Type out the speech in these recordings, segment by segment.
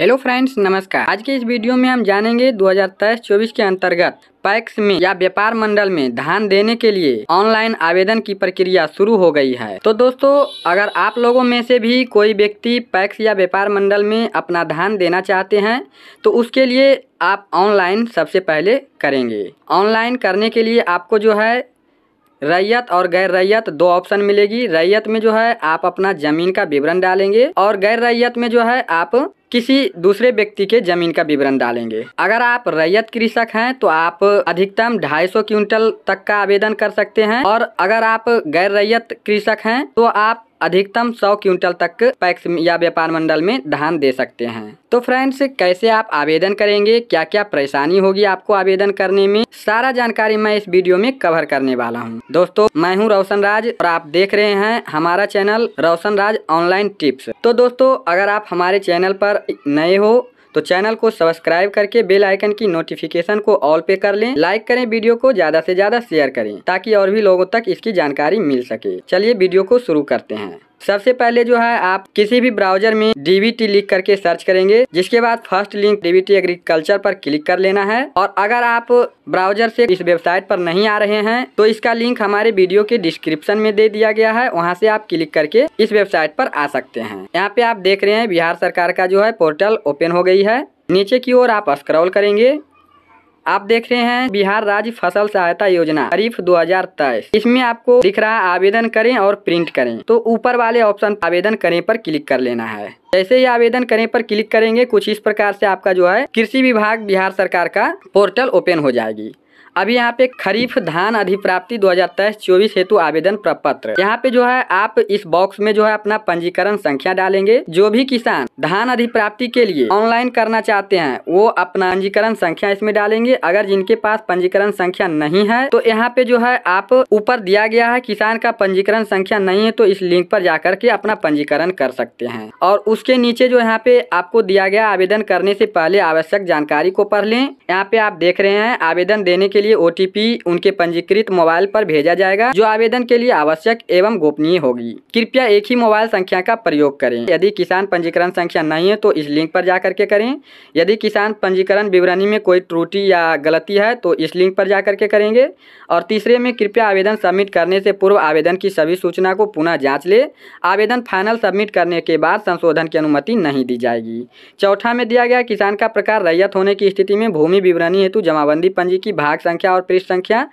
hello friends नमस्कार आज के इस वीडियो में हम जानेंगे दो हजार के अंतर्गत पैक्स में या व्यापार मंडल में धान देने के लिए ऑनलाइन आवेदन की प्रक्रिया शुरू हो गई है तो दोस्तों अगर आप लोगों में से भी कोई व्यक्ति पैक्स या व्यापार मंडल में अपना धान देना चाहते हैं तो उसके लिए आप ऑनलाइन सबसे पहले करेंगे ऑनलाइन करने के लिए आपको जो है रैयत और गैर रैयत दो ऑप्शन मिलेगी रैयत में जो है आप अपना जमीन का विवरण डालेंगे और गैर रैयत में जो है आप किसी दूसरे व्यक्ति के जमीन का विवरण डालेंगे अगर आप रैयत कृषक हैं तो आप अधिकतम 250 क्विंटल तक का आवेदन कर सकते हैं और अगर आप गैर रैयत कृषक हैं तो आप अधिकतम 100 क्विंटल तक पैक्स या व्यापार मंडल में धान दे सकते हैं तो फ्रेंड्स कैसे आप आवेदन करेंगे क्या क्या परेशानी होगी आपको आवेदन करने में सारा जानकारी मैं इस वीडियो में कवर करने वाला हूँ दोस्तों मैं हूँ रोशन राज और आप देख रहे हैं हमारा channel Roshan Raj online tips तो दोस्तों अगर आप हमारे चैनल पर नए हो तो चैनल को सब्सक्राइब करके बेल आइकन की नोटिफिकेशन को ऑल पे कर लें लाइक करें वीडियो को ज़्यादा से ज़्यादा शेयर करें ताकि और भी लोगों तक इसकी जानकारी मिल सके चलिए वीडियो को शुरू करते हैं सबसे पहले जो है आप किसी भी ब्राउजर में डीबीटी लिख करके सर्च करेंगे जिसके बाद फर्स्ट लिंक डीबीटी एग्रीकल्चर पर क्लिक कर लेना है और अगर आप ब्राउजर से इस वेबसाइट पर नहीं आ रहे हैं तो इसका लिंक हमारे वीडियो के डिस्क्रिप्शन में दे दिया गया है वहाँ से आप क्लिक करके इस वेबसाइट पर आ सकते हैं यहाँ पे आप देख रहे हैं बिहार सरकार का जो है पोर्टल ओपन हो गई है नीचे की ओर आप स्क्रॉल करेंगे आप देख रहे हैं बिहार राज्य फसल सहायता योजना खरीफ दो इसमें आपको दिख रहा है आवेदन करें और प्रिंट करें तो ऊपर वाले ऑप्शन आवेदन करें पर क्लिक कर लेना है जैसे ही आवेदन करें पर क्लिक करेंगे कुछ इस प्रकार से आपका जो है कृषि विभाग बिहार सरकार का पोर्टल ओपन हो जाएगी अभी यहाँ पे खरीफ धान अधिप्राप्ति तेईस चौबीस हेतु आवेदन प्रपत्र यहाँ पे जो है आप इस बॉक्स में जो है अपना पंजीकरण संख्या डालेंगे जो भी किसान धान अधिप्राप्ति के लिए ऑनलाइन करना चाहते हैं वो अपना पंजीकरण संख्या इसमें डालेंगे अगर जिनके पास पंजीकरण संख्या नहीं है तो यहाँ पे जो है आप ऊपर दिया गया है किसान का पंजीकरण संख्या नहीं है तो इस लिंक पर जाकर के अपना पंजीकरण कर सकते हैं और उसके नीचे जो यहाँ पे आपको दिया गया आवेदन करने से पहले आवश्यक जानकारी को पढ़ लें यहाँ पे आप देख रहे हैं आवेदन देने के लिए लिए ओ उनके पंजीकृत मोबाइल पर भेजा जाएगा जो आवेदन के लिए आवश्यक एवं गोपनीय होगी कृपया एक ही मोबाइल संख्या का प्रयोग करें यदि किसान पंजीकरण संख्या नहीं है तो इस लिंक पर जाकर के करें यदि किसान पंजीकरण विवरणी में कोई त्रुटि या गलती है तो इस लिंक पर जाकर के करेंगे और तीसरे में कृपया आवेदन सबमिट करने से पूर्व आवेदन की सभी सूचना को पुनः जाँच ले आवेदन फाइनल सबमिट करने के बाद संशोधन की अनुमति नहीं दी जाएगी चौथा में दिया गया किसान का प्रकार रैयत होने की स्थिति में भूमि विवरणी हेतु जमाबंदी पंजी की भाग संख्या और पृष्ठ संख्या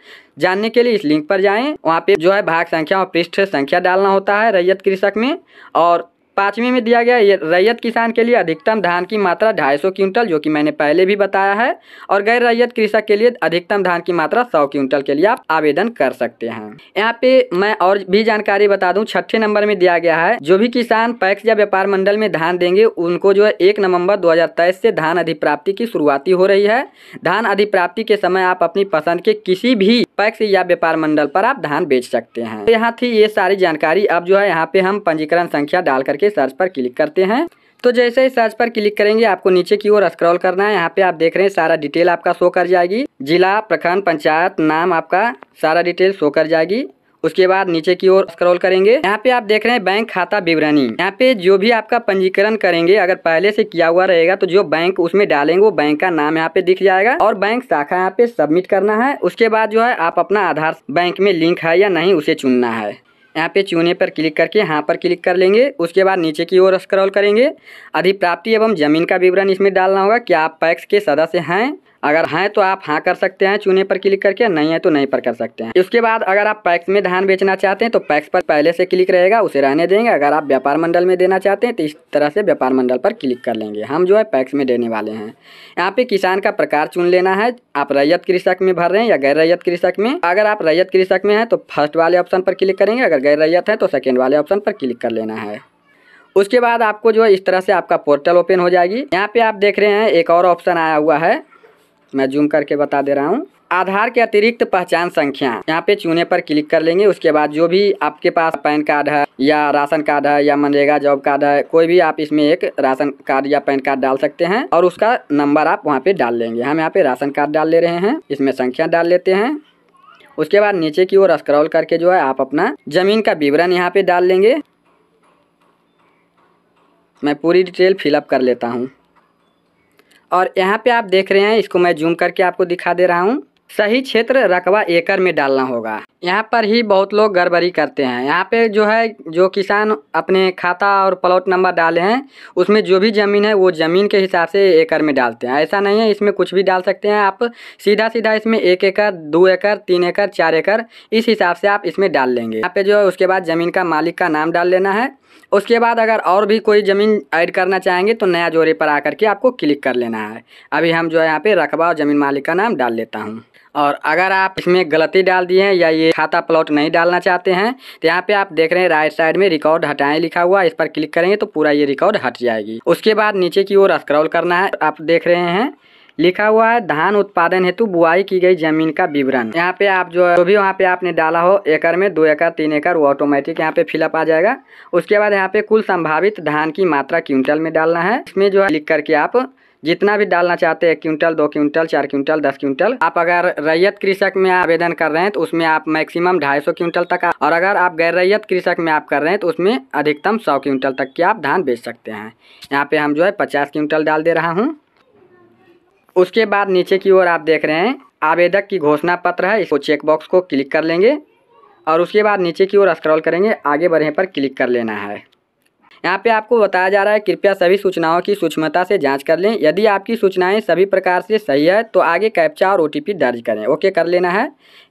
जानने के लिए इस लिंक पर जाएं वहाँ पे जो है भाग संख्या और पृष्ठ संख्या डालना होता है रैयत कृषक में और पाँचवीं में दिया गया रैयत किसान के लिए अधिकतम धान की मात्रा ढाई सौ क्विंटल जो कि मैंने पहले भी बताया है और गैर रैयत कृषक के लिए अधिकतम धान की मात्रा सौ क्विंटल के लिए आप आवेदन कर सकते हैं यहाँ पे मैं और भी जानकारी बता दूं छठे नंबर में दिया गया है जो भी किसान पैक्स या व्यापार मंडल में धान देंगे उनको जो है एक नवम्बर दो से धान अधिप्राप्ति की शुरुआती हो रही है धान अधिप्राप्ति के समय आप अपनी पसंद के किसी भी पैक्स या व्यापार मंडल पर आप धान बेच सकते हैं तो यहाँ थी ये सारी जानकारी अब जो है यहाँ पे हम पंजीकरण संख्या डाल करके सर्च पर क्लिक करते हैं तो जैसे ही सर्च पर क्लिक करेंगे आपको नीचे की ओर स्क्रॉल करना है यहाँ पे आप देख रहे हैं सारा डिटेल आपका शो कर जाएगी जिला प्रखंड पंचायत नाम आपका सारा डिटेल शो कर जाएगी उसके बाद नीचे की ओर स्क्रॉल करेंगे यहाँ पे आप देख रहे हैं बैंक खाता विवरणी यहाँ पे जो भी आपका पंजीकरण करेंगे अगर पहले से किया हुआ रहेगा तो जो बैंक उसमें डालेंगे वो बैंक का नाम यहाँ पे दिख जाएगा और बैंक शाखा यहाँ पे सबमिट करना है उसके बाद जो है आप अपना आधार बैंक में लिंक है या नहीं उसे चुनना है यहाँ पे चुने पर क्लिक करके यहाँ पर क्लिक कर लेंगे उसके बाद नीचे की ओर स्क्रॉल करेंगे अधिप्राप्ति एवं जमीन का विवरण इसमें डालना होगा क्या आप पैक्स के सदस्य हैं अगर हैं तो आप हाँ कर सकते हैं चूने पर क्लिक करके नहीं है तो नहीं पर कर सकते हैं इसके बाद अगर आप पैक्स में धान बेचना चाहते हैं तो पैक्स पर पहले से क्लिक रहेगा उसे रहने देंगे अगर आप व्यापार मंडल में देना चाहते हैं तो इस तरह से व्यापार मंडल पर क्लिक कर लेंगे हम जो है पैक्स में देने वाले हैं यहाँ पे किसान का प्रकार चुन लेना है आप रैयत कृषक में भर रहे हैं या गैर रैयत कृषक में अगर आप रैयत कृषक में हैं तो फर्स्ट वाले ऑप्शन पर क्लिक करेंगे अगर गैर रैयत है तो सेकेंड वाले ऑप्शन पर क्लिक कर लेना है उसके बाद आपको जो है इस तरह से आपका पोर्टल ओपन हो जाएगी यहाँ पे आप देख रहे हैं एक और ऑप्शन आया हुआ है मैं जूम करके बता दे रहा हूँ आधार के अतिरिक्त पहचान संख्या यहाँ पे चुने पर क्लिक कर लेंगे उसके बाद जो भी आपके पास पैन कार्ड है या राशन कार्ड है या मनरेगा जॉब कार्ड है कोई भी आप इसमें एक राशन कार्ड या पैन कार्ड डाल सकते हैं और उसका नंबर आप वहाँ पे डाल लेंगे हम यहाँ पे राशन कार्ड डाल ले रहे हैं इसमें संख्या डाल लेते हैं उसके बाद नीचे की ओर स्क्रॉल करके जो है आप अपना जमीन का विवरण यहाँ पे डाल लेंगे मैं पूरी डिटेल फिलअप कर लेता हूँ और यहाँ पे आप देख रहे हैं इसको मैं जूम करके आपको दिखा दे रहा हूँ सही क्षेत्र रकबा एकड़ में डालना होगा यहाँ पर ही बहुत लोग गड़बड़ी करते हैं यहाँ पे जो है जो किसान अपने खाता और प्लॉट नंबर डाले हैं उसमें जो भी ज़मीन है वो ज़मीन के हिसाब से एकड़ में डालते हैं ऐसा नहीं है इसमें कुछ भी डाल सकते हैं आप सीधा सीधा इसमें एक एकड़ दो एकड़ तीन एकड़ चार एकड़ इस हिसाब से आप इसमें डाल लेंगे यहाँ पर जो है उसके बाद ज़मीन का मालिक का नाम डाल लेना है उसके बाद अगर और भी कोई ज़मीन ऐड करना चाहेंगे तो नया जोड़े पर आकर के आपको क्लिक कर लेना है अभी हम जो है यहाँ पर रकबा और ज़मीन मालिक का नाम डाल लेता हूँ और अगर आप इसमें गलती डाल दिए हैं या ये खाता प्लॉट नहीं डालना चाहते हैं तो यहाँ पे आप देख रहे हैं राइट साइड में रिकॉर्ड हटाएं लिखा हुआ इस पर क्लिक करेंगे तो पूरा ये रिकॉर्ड हट जाएगी उसके बाद नीचे की ओर स्क्रॉल करना है आप देख रहे हैं लिखा हुआ है धान उत्पादन हेतु बुआई की गई जमीन का विवरण यहाँ पे आप जो जो भी वहाँ पे आपने डाला हो एकड़ में दो एकड़ तीन एकड़ वो ऑटोमेटिक यहाँ पे फिलअप आ जाएगा उसके बाद यहाँ पे कुल संभावित धान की मात्रा क्विंटल में डालना है इसमें जो है लिख करके आप जितना भी डालना चाहते हैं क्विंटल दो क्विंटल चार क्विंटल दस क्विंटल आप अगर रैयत कृषक में आवेदन कर रहे हैं तो उसमें आप मैक्सिमम ढाई सौ क्विंटल तक और अगर आप गैर रैयत कृषक में आप कर रहे हैं तो उसमें अधिकतम सौ क्विंटल तक की आप धान बेच सकते हैं यहाँ पे हम जो है पचास क्विंटल डाल दे रहा हूँ उसके बाद नीचे की ओर आप देख रहे हैं आवेदक की घोषणा पत्र है इसको चेकबॉक्स को क्लिक कर लेंगे और उसके बाद नीचे की ओर स्क्रॉल करेंगे आगे बढ़ने पर क्लिक कर लेना है यहाँ पे आपको बताया जा रहा है कृपया सभी सूचनाओं की सूक्ष्मता से जाँच कर लें यदि आपकी सूचनाएँ सभी प्रकार से सही है तो आगे कैप्चा और ओ दर्ज करें ओके कर लेना है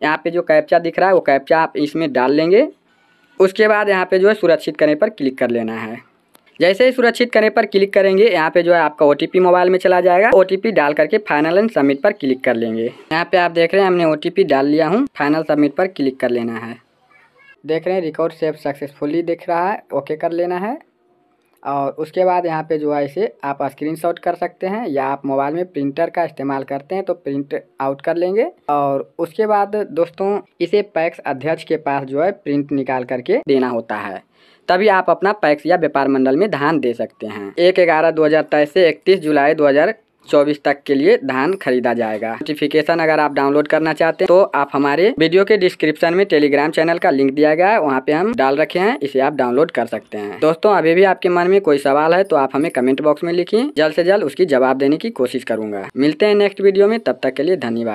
यहाँ पर जो कैप्चा दिख रहा है वो कैप्चा आप इसमें डाल लेंगे उसके बाद यहाँ पे जो है सुरक्षित करने पर क्लिक कर लेना है जैसे ही सुरक्षित करने पर क्लिक करेंगे यहाँ पे जो है आपका ओ मोबाइल में चला जाएगा ओ डाल करके फाइनल एंड सबमिट पर क्लिक कर लेंगे यहाँ पे आप देख रहे हैं हमने ओ डाल लिया हूँ फाइनल सबमिट पर क्लिक कर लेना है देख रहे हैं रिकॉर्ड सेव सक्सेसफुली दिख रहा है ओके कर लेना है और उसके बाद यहाँ पे जो है इसे आप स्क्रीनशॉट कर सकते हैं या आप मोबाइल में प्रिंटर का इस्तेमाल करते हैं तो प्रिंट आउट कर लेंगे और उसके बाद दोस्तों इसे पैक्स अध्यक्ष के पास जो है प्रिंट निकाल करके देना होता है तभी आप अपना पैक्स या व्यापार मंडल में धान दे सकते हैं एक ग्यारह दो हजार तेईस से इकतीस जुलाई दो हजार चौबीस तक के लिए धान खरीदा जाएगा नोटिफिकेशन अगर आप डाउनलोड करना चाहते हैं तो आप हमारे वीडियो के डिस्क्रिप्शन में टेलीग्राम चैनल का लिंक दिया गया है वहाँ पे हम डाल रखे हैं इसे आप डाउनलोड कर सकते हैं दोस्तों अभी भी आपके मन में कोई सवाल है तो आप हमें कमेंट बॉक्स में लिखिए जल्द ऐसी जल्द उसकी जवाब देने की कोशिश करूंगा मिलते हैं नेक्स्ट वीडियो में तब तक के लिए धन्यवाद